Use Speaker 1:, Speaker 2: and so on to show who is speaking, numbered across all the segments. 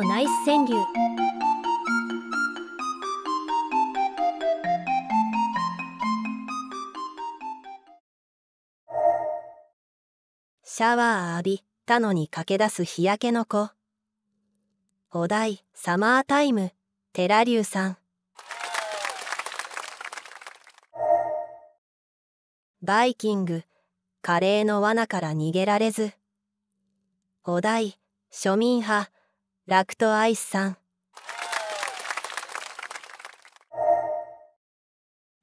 Speaker 1: のナイス川柳シャワー浴びたのに駆け出す日焼けの子お題サマータイムテラリュウさんバイキングカレーの罠から逃げられずお題庶民派ラクトアイスさん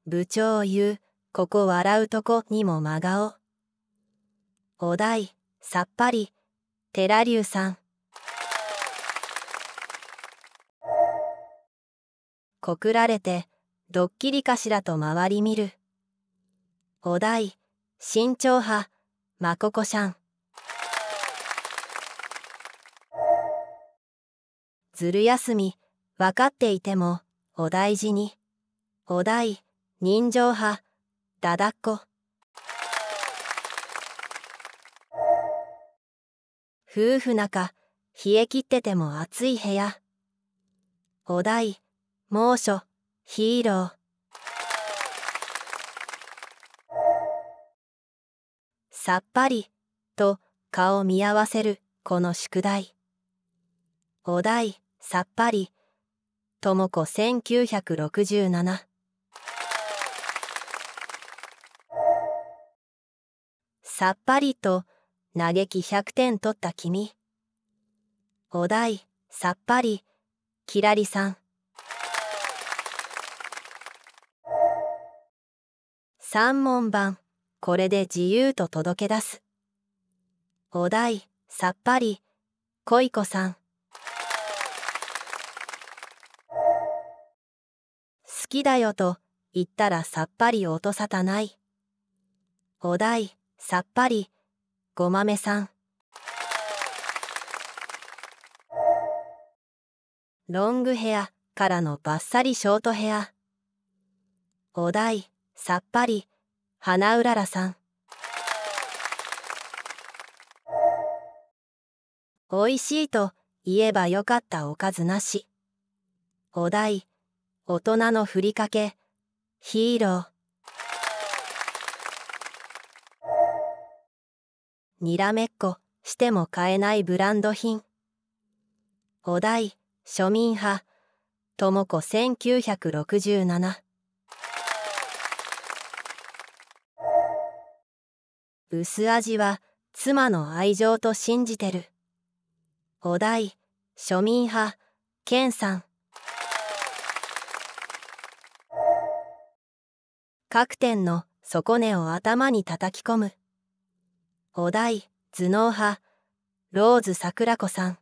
Speaker 1: 部長言うここ笑うとこにも真顔お題さっぱりテラリュウさん告られてドッキリかしらと周り見るお題慎重派まここしゃんずる休み、分かっていても、お大事に。お題、人情派、だだっこ。夫婦仲、冷え切ってても暑い部屋。お題、猛暑、ヒーロー。さっぱり、と顔見合わせる、この宿題。お題、さっぱりとも子百六十七。さっぱりと嘆き100点取った君お題さっぱりきらりさん三問版これで自由と届け出すお題さっぱり恋子さんきだよと言ったらさっぱり音沙汰ない。お題、さっぱり、ごまめさん。ロングヘアからのバッサリショートヘア。お題、さっぱり、花うららさん。おいしいと言えばよかったおかずなし。お題、大人のふりかけヒーローにらめっこしても買えないブランド品お題庶民派とも子1967薄味は妻の愛情と信じてるお題庶民派健さん各店の底根を頭に叩き込む。お題、頭脳派、ローズ桜子さん。